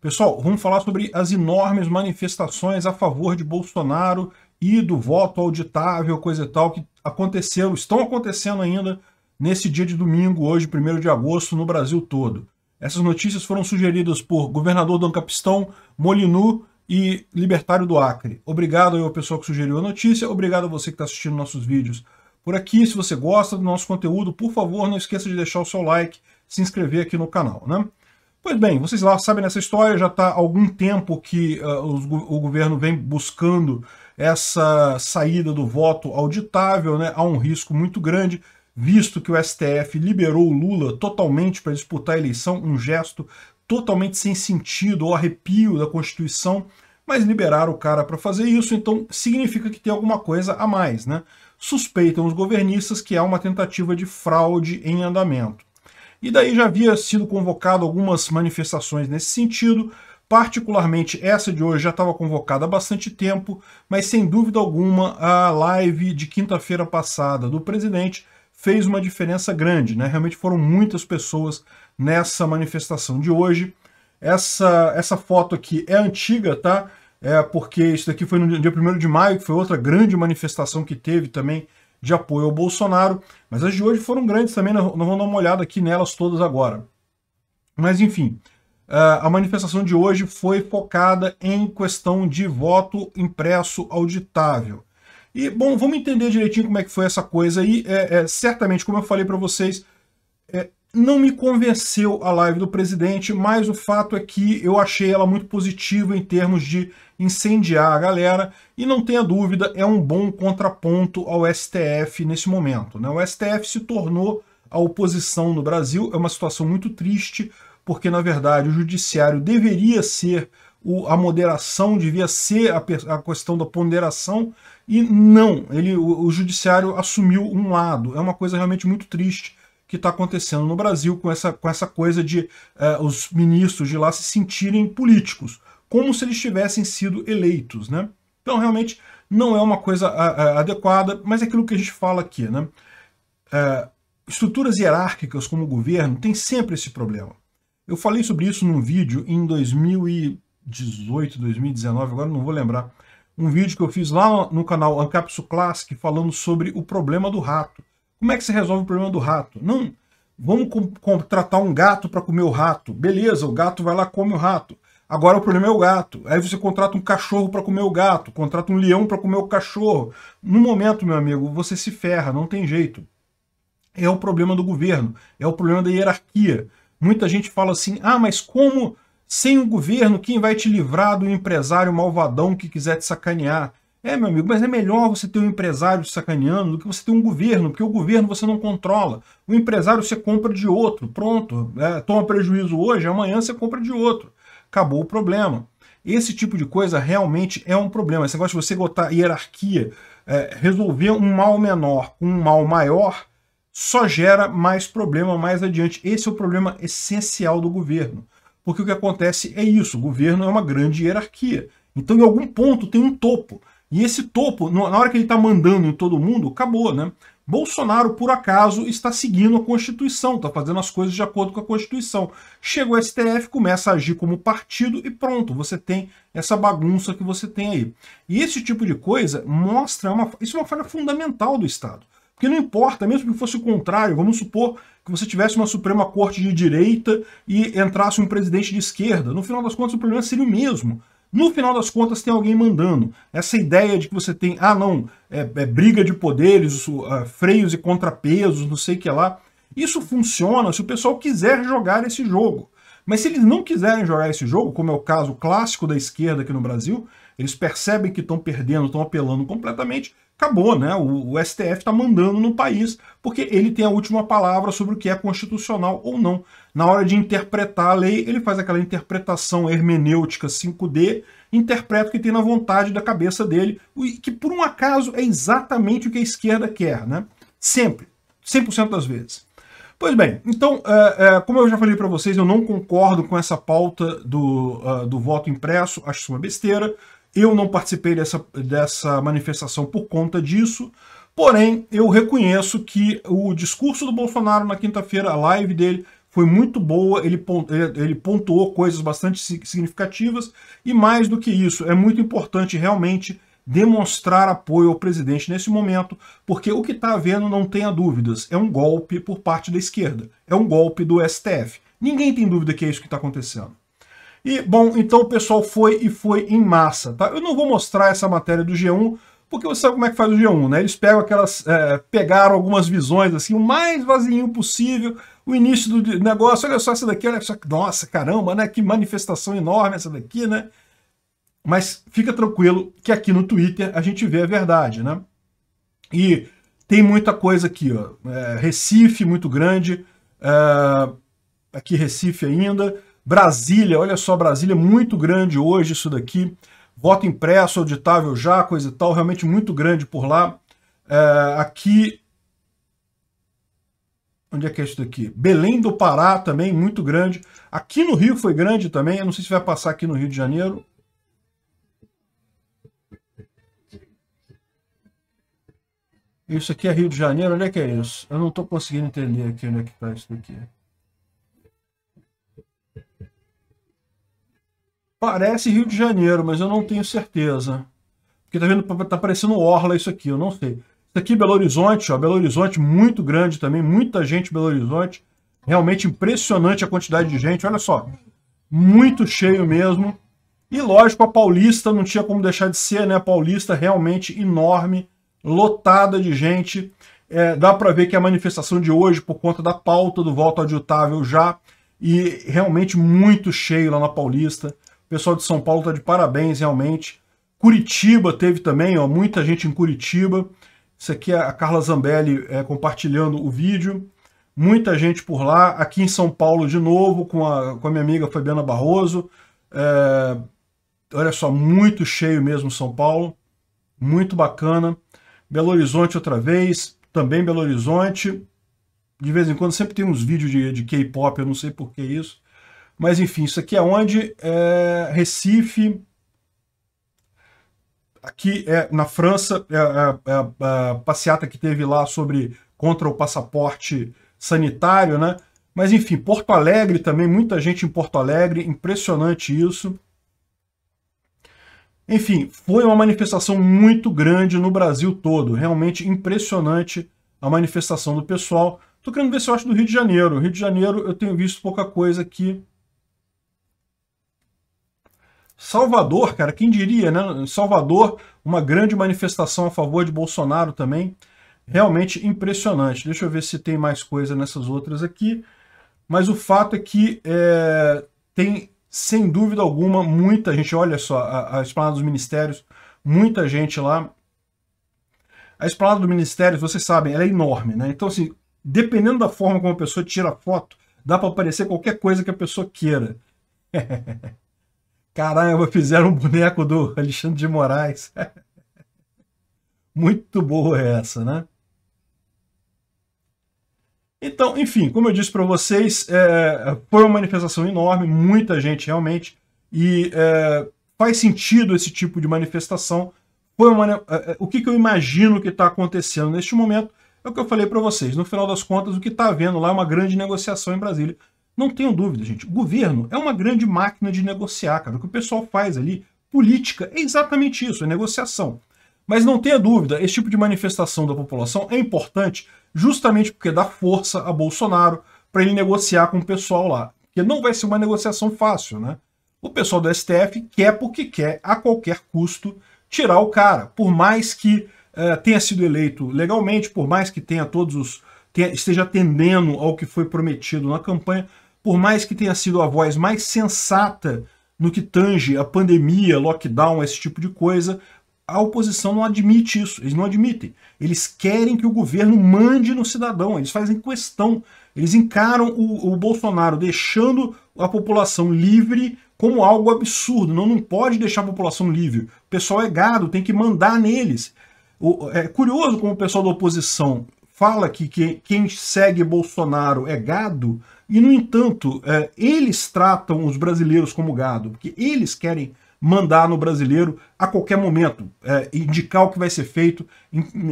Pessoal, vamos falar sobre as enormes manifestações a favor de Bolsonaro e do voto auditável, coisa e tal, que aconteceu, estão acontecendo ainda nesse dia de domingo, hoje, 1 de agosto, no Brasil todo. Essas notícias foram sugeridas por governador do Ancapistão, Molinu e Libertário do Acre. Obrigado ao pessoal que sugeriu a notícia, obrigado a você que está assistindo nossos vídeos por aqui. Se você gosta do nosso conteúdo, por favor, não esqueça de deixar o seu like, se inscrever aqui no canal, né? Pois bem, vocês lá sabem nessa história, já está há algum tempo que uh, o governo vem buscando essa saída do voto auditável, né? há um risco muito grande, visto que o STF liberou o Lula totalmente para disputar a eleição, um gesto totalmente sem sentido, ou arrepio da Constituição, mas liberaram o cara para fazer isso, então significa que tem alguma coisa a mais. Né? Suspeitam os governistas que há uma tentativa de fraude em andamento e daí já havia sido convocado algumas manifestações nesse sentido, particularmente essa de hoje já estava convocada há bastante tempo, mas sem dúvida alguma a live de quinta-feira passada do presidente fez uma diferença grande, né? Realmente foram muitas pessoas nessa manifestação de hoje. Essa, essa foto aqui é antiga, tá? É porque isso daqui foi no dia 1 de maio, que foi outra grande manifestação que teve também de apoio ao Bolsonaro, mas as de hoje foram grandes também, não vamos dar uma olhada aqui nelas todas agora. Mas enfim, eh, a manifestação de hoje foi focada em questão de voto impresso auditável. E, bom, vamos entender direitinho como é que foi essa coisa aí. É, é certamente, como eu falei para vocês, é, não me convenceu a live do presidente, mas o fato é que eu achei ela muito positiva em termos de incendiar a galera e não tenha dúvida, é um bom contraponto ao STF nesse momento. Né? O STF se tornou a oposição no Brasil, é uma situação muito triste, porque na verdade o judiciário deveria ser o, a moderação devia ser a, a, questão da ponderação e não, ele, o, o judiciário assumiu um lado. É uma coisa realmente muito triste que está acontecendo no Brasil com essa, com essa coisa de uh, os ministros de lá se sentirem políticos, como se eles tivessem sido eleitos, né? Então, realmente, não é uma coisa adequada, mas é aquilo que a gente fala aqui, né? Uh, estruturas hierárquicas como o governo têm sempre esse problema. Eu falei sobre isso num vídeo em 2018, 2019, agora não vou lembrar, um vídeo que eu fiz lá no canal Ancapsu Classic falando sobre o problema do rato, como é que se resolve o problema do rato? Não, vamos contratar um gato para comer o rato. Beleza, o gato vai lá come o rato. Agora o problema é o gato. Aí você contrata um cachorro para comer o gato, contrata um leão para comer o cachorro. No momento, meu amigo, você se ferra, não tem jeito. É o problema do governo, é o problema da hierarquia. Muita gente fala assim: "Ah, mas como sem o governo quem vai te livrar do empresário malvadão que quiser te sacanear?" É, meu amigo, mas é melhor você ter um empresário sacaneando do que você ter um governo, porque o governo você não controla. O empresário você compra de outro, pronto. É, toma prejuízo hoje, amanhã você compra de outro. Acabou o problema. Esse tipo de coisa realmente é um problema. Esse negócio de você botar hierarquia, é, resolver um mal menor com um mal maior, só gera mais problema mais adiante. Esse é o problema essencial do governo. Porque o que acontece é isso, o governo é uma grande hierarquia. Então, em algum ponto, tem um topo. E esse topo, na hora que ele está mandando em todo mundo, acabou, né? Bolsonaro, por acaso, está seguindo a Constituição, está fazendo as coisas de acordo com a Constituição. Chega o STF, começa a agir como partido e pronto, você tem essa bagunça que você tem aí. E esse tipo de coisa mostra, uma, isso é uma falha fundamental do Estado. Porque não importa, mesmo que fosse o contrário, vamos supor que você tivesse uma Suprema Corte de direita e entrasse um presidente de esquerda, no final das contas o problema seria o mesmo no final das contas, tem alguém mandando. Essa ideia de que você tem, ah, não, é, é briga de poderes, uh, freios e contrapesos, não sei o que lá. Isso funciona se o pessoal quiser jogar esse jogo. Mas se eles não quiserem jogar esse jogo, como é o caso clássico da esquerda aqui no Brasil, eles percebem que estão perdendo, estão apelando completamente, acabou, né? O, o STF está mandando no país, porque ele tem a última palavra sobre o que é constitucional ou não. Na hora de interpretar a lei, ele faz aquela interpretação hermenêutica 5D, interpreta o que tem na vontade da cabeça dele, que por um acaso é exatamente o que a esquerda quer, né? Sempre, 100% das vezes. Pois bem, então, eh, eh, como eu já falei para vocês, eu não concordo com essa pauta do, eh, do voto impresso, acho isso uma besteira. Eu não participei dessa, dessa manifestação por conta disso, porém eu reconheço que o discurso do Bolsonaro na quinta-feira, a live dele, foi muito boa, ele, ele pontuou coisas bastante significativas, e mais do que isso, é muito importante realmente demonstrar apoio ao presidente nesse momento, porque o que está havendo, não tenha dúvidas, é um golpe por parte da esquerda, é um golpe do STF. Ninguém tem dúvida que é isso que está acontecendo. E, bom, então o pessoal foi e foi em massa, tá? Eu não vou mostrar essa matéria do G1, porque você sabe como é que faz o G1, né? Eles pegam aquelas, é, pegaram algumas visões, assim, o mais vazinho possível, o início do negócio, olha só essa daqui, olha só, nossa, caramba, né? Que manifestação enorme essa daqui, né? Mas fica tranquilo que aqui no Twitter a gente vê a verdade, né? E tem muita coisa aqui, ó. É, Recife, muito grande. É, aqui Recife ainda. Brasília, olha só, Brasília é muito grande hoje isso daqui. Voto impresso, auditável já, coisa e tal, realmente muito grande por lá. É, aqui... Onde é que é isso daqui? Belém do Pará também, muito grande. Aqui no Rio foi grande também, eu não sei se vai passar aqui no Rio de Janeiro. Isso aqui é Rio de Janeiro, onde é que é isso? Eu não estou conseguindo entender aqui onde é que está isso daqui. Parece Rio de Janeiro, mas eu não tenho certeza. Porque tá vendo, tá, tá parecendo orla isso aqui, eu não sei. Isso aqui Belo Horizonte, ó, Belo Horizonte muito grande também, muita gente Belo Horizonte. Realmente impressionante a quantidade de gente, olha só. Muito cheio mesmo. E lógico, a Paulista não tinha como deixar de ser, né? A Paulista realmente enorme, lotada de gente. É, dá para ver que a manifestação de hoje, por conta da pauta do voto adiutável já, e realmente muito cheio lá na Paulista. O pessoal de São Paulo está de parabéns, realmente. Curitiba teve também, ó, muita gente em Curitiba. Isso aqui é a Carla Zambelli é, compartilhando o vídeo. Muita gente por lá. Aqui em São Paulo, de novo, com a, com a minha amiga Fabiana Barroso. É, olha só, muito cheio mesmo São Paulo. Muito bacana. Belo Horizonte outra vez. Também Belo Horizonte. De vez em quando sempre tem uns vídeos de, de K-pop, eu não sei por que isso. Mas enfim, isso aqui é onde? É Recife. Aqui é na França, é, é, é a passeata que teve lá sobre contra o passaporte sanitário, né? Mas enfim, Porto Alegre também, muita gente em Porto Alegre, impressionante isso. Enfim, foi uma manifestação muito grande no Brasil todo, realmente impressionante a manifestação do pessoal. Tô querendo ver se eu acho do Rio de Janeiro. Rio de Janeiro eu tenho visto pouca coisa aqui. Salvador, cara, quem diria, né? Salvador, uma grande manifestação a favor de Bolsonaro também. Realmente impressionante. Deixa eu ver se tem mais coisa nessas outras aqui. Mas o fato é que é, tem, sem dúvida alguma, muita gente. Olha só, a, a Esplanada dos Ministérios, muita gente lá. A Esplanada dos Ministérios, vocês sabem, ela é enorme, né? Então, assim, dependendo da forma como a pessoa tira a foto, dá para aparecer qualquer coisa que a pessoa queira. Caramba, fizeram um boneco do Alexandre de Moraes. Muito boa essa, né? Então, enfim, como eu disse para vocês, é, foi uma manifestação enorme, muita gente realmente, e é, faz sentido esse tipo de manifestação. Foi uma, é, é o que, que eu imagino que está acontecendo neste momento é o que eu falei para vocês. No final das contas, o que está havendo lá é uma grande negociação em Brasília não tenho dúvida, gente. O governo é uma grande máquina de negociar, cara. O que o pessoal faz ali, política, é exatamente isso, é negociação. Mas não tenha dúvida, esse tipo de manifestação da população é importante justamente porque dá força a Bolsonaro para ele negociar com o pessoal lá. Porque não vai ser uma negociação fácil, né? O pessoal do STF quer porque quer, a qualquer custo, tirar o cara. Por mais que eh, tenha sido eleito legalmente, por mais que tenha todos os. Tenha, esteja atendendo ao que foi prometido na campanha, por mais que tenha sido a voz mais sensata no que tange a pandemia, lockdown, esse tipo de coisa, a oposição não admite isso, eles não admitem. Eles querem que o governo mande no cidadão, eles fazem questão. Eles encaram o, o Bolsonaro deixando a população livre como algo absurdo. Não, não pode deixar a população livre. O pessoal é gado, tem que mandar neles. O, é curioso como o pessoal da oposição fala que, que quem segue Bolsonaro é gado, e, no entanto, é, eles tratam os brasileiros como gado, porque eles querem mandar no brasileiro a qualquer momento, é, indicar o que vai ser feito,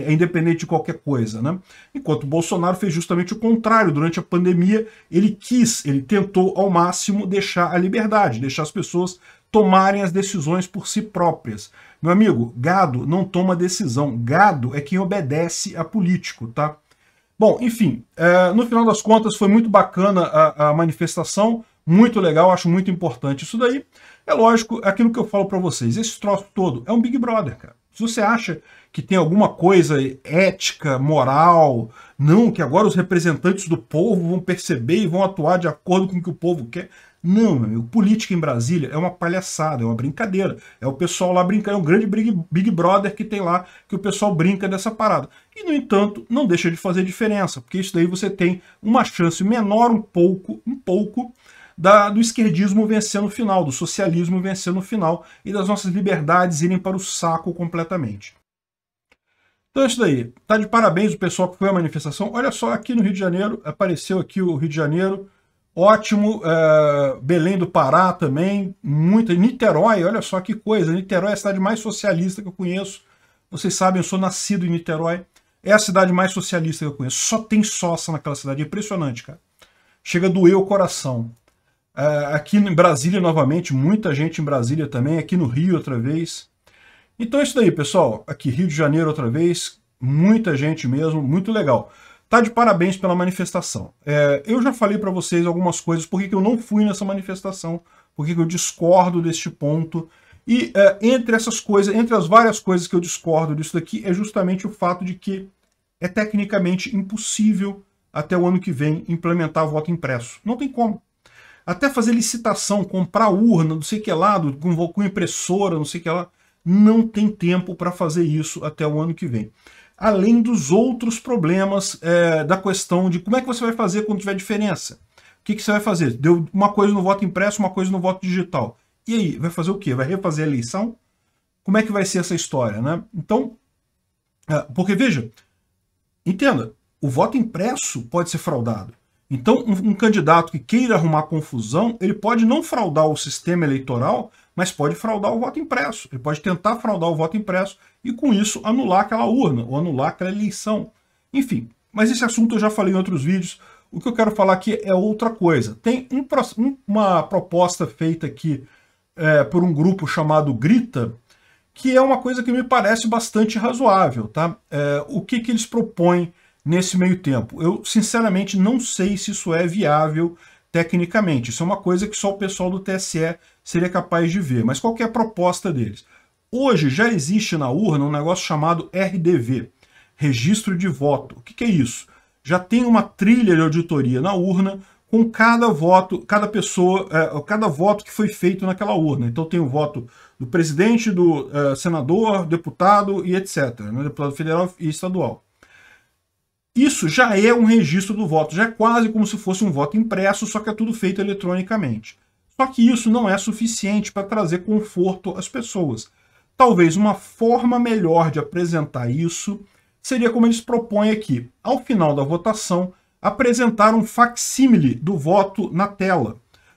é, independente de qualquer coisa. Né? Enquanto o Bolsonaro fez justamente o contrário. Durante a pandemia, ele quis, ele tentou ao máximo deixar a liberdade, deixar as pessoas tomarem as decisões por si próprias. Meu amigo, gado não toma decisão, gado é quem obedece a político, tá? Bom, enfim, é, no final das contas foi muito bacana a, a, manifestação, muito legal, acho muito importante isso daí. É lógico, é aquilo que eu falo para vocês, esse troço todo é um Big Brother, cara. Se você acha que tem alguma coisa ética, moral, não, que agora os representantes do povo vão perceber e vão atuar de acordo com o que o povo quer. Não, meu amigo, política em Brasília é uma palhaçada, é uma brincadeira. É o pessoal lá brincando, é um grande Big, Big Brother que tem lá, que o pessoal brinca dessa parada. E, no entanto, não deixa de fazer diferença, porque isso daí você tem uma chance menor um pouco, um pouco, da, do esquerdismo vencer no final, do socialismo vencer no final e das nossas liberdades irem para o saco completamente. Então é isso daí. Tá de parabéns o pessoal que foi à manifestação. Olha só, aqui no Rio de Janeiro, apareceu aqui o Rio de Janeiro, Ótimo, é, Belém do Pará também, muito. Niterói, olha só que coisa. Niterói é a cidade mais socialista que eu conheço. Vocês sabem, eu sou nascido em Niterói. É a cidade mais socialista que eu conheço. Só tem sócia naquela cidade. É impressionante, cara. Chega a doer o coração. Ah, aqui em Brasília novamente, muita gente em Brasília também, aqui no Rio outra vez. Então é isso daí, pessoal. Aqui Rio de Janeiro outra vez, muita gente mesmo, muito legal. Tá de parabéns pela manifestação. É, eu já falei para vocês algumas coisas, por que eu não fui nessa manifestação, por que eu discordo deste ponto. E é, entre essas coisas, entre as várias coisas que eu discordo disso daqui, é justamente o fato de que é tecnicamente impossível até o ano que vem implementar voto impresso. Não tem como até fazer licitação, comprar urna, não sei o que lá, com impressora, não sei o que lá. Não tem tempo para fazer isso até o ano que vem. Além dos outros problemas é, da questão de como é que você vai fazer quando tiver diferença. O que, que você vai fazer? Deu uma coisa no voto impresso, uma coisa no voto digital. E aí, vai fazer o quê? Vai refazer a eleição? Como é que vai ser essa história, né? Então, é, porque veja, entenda, o voto impresso pode ser fraudado. Então, um, um, candidato que queira arrumar confusão, ele pode não fraudar o sistema eleitoral, mas pode fraudar o voto impresso. Ele pode tentar fraudar o voto impresso e, com isso, anular aquela urna ou anular aquela eleição. Enfim, mas esse assunto eu já falei em outros vídeos. O que eu quero falar aqui é outra coisa. Tem um, uma proposta feita aqui é, por um grupo chamado Grita, que é uma coisa que me parece bastante razoável. Tá? É, o que, que eles propõem? nesse meio tempo. Eu, sinceramente, não sei se isso é viável tecnicamente. Isso é uma coisa que só o pessoal do TSE seria capaz de ver. Mas qual é a proposta deles? Hoje já existe na urna um negócio chamado RDV, Registro de Voto. O que, que é isso? Já tem uma trilha de auditoria na urna com cada voto, cada pessoa, é, cada voto que foi feito naquela urna. Então tem o voto do presidente, do é, senador, deputado e etc. Né, deputado federal e estadual. Isso já é um registro do voto, já é quase como se fosse um voto impresso, só que é tudo feito eletronicamente. Só que isso não é suficiente para trazer conforto às pessoas. Talvez uma forma melhor de apresentar isso seria como eles propõem aqui. Ao final da votação, apresentar um facsímile do voto na tela.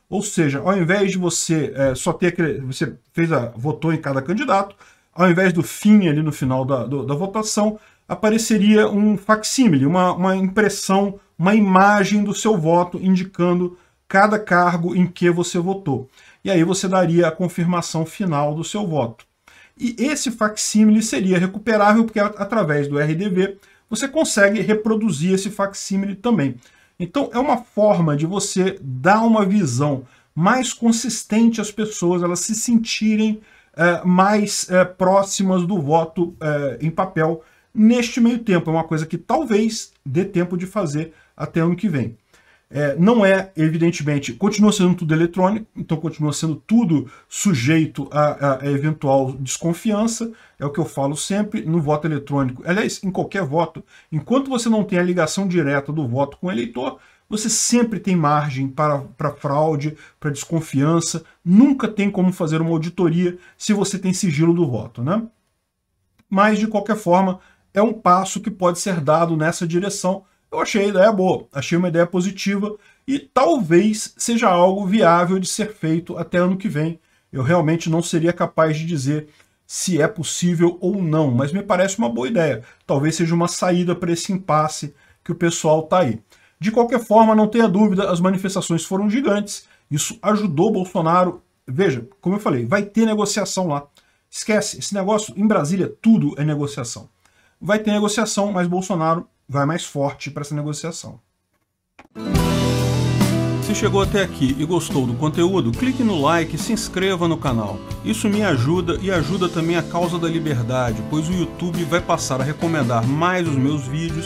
Ou seja, ao invés de você é, só ter aquele, você fez a, votou em cada candidato, ao invés do fim ali no final da, do, da votação, apareceria um facsímile, uma, uma impressão, uma imagem do seu voto indicando cada cargo em que você votou. E aí você daria a confirmação final do seu voto. E esse facsímile seria recuperável porque através do RDV você consegue reproduzir esse facsímile também. Então é uma forma de você dar uma visão mais consistente às pessoas, elas se sentirem é, mais é, próximas do voto é, em papel neste meio tempo. É uma coisa que talvez dê tempo de fazer até ano que vem. É, não é, evidentemente, continua sendo tudo eletrônico, então continua sendo tudo sujeito a, a, eventual desconfiança, é o que eu falo sempre no voto eletrônico. Aliás, em qualquer voto, enquanto você não tem a ligação direta do voto com o eleitor, você sempre tem margem para, para fraude, para desconfiança, nunca tem como fazer uma auditoria se você tem sigilo do voto, né? Mas, de qualquer forma, é um passo que pode ser dado nessa direção. Eu achei a ideia boa, achei uma ideia positiva e talvez seja algo viável de ser feito até ano que vem. Eu realmente não seria capaz de dizer se é possível ou não, mas me parece uma boa ideia. Talvez seja uma saída para esse impasse que o pessoal está aí. De qualquer forma, não tenha dúvida, as manifestações foram gigantes. Isso ajudou Bolsonaro. Veja, como eu falei, vai ter negociação lá. Esquece, esse negócio em Brasília tudo é negociação vai ter negociação, mas Bolsonaro vai mais forte para essa negociação. Se chegou até aqui e gostou do conteúdo, clique no like e se inscreva no canal. Isso me ajuda e ajuda também a causa da liberdade, pois o YouTube vai passar a recomendar mais os meus vídeos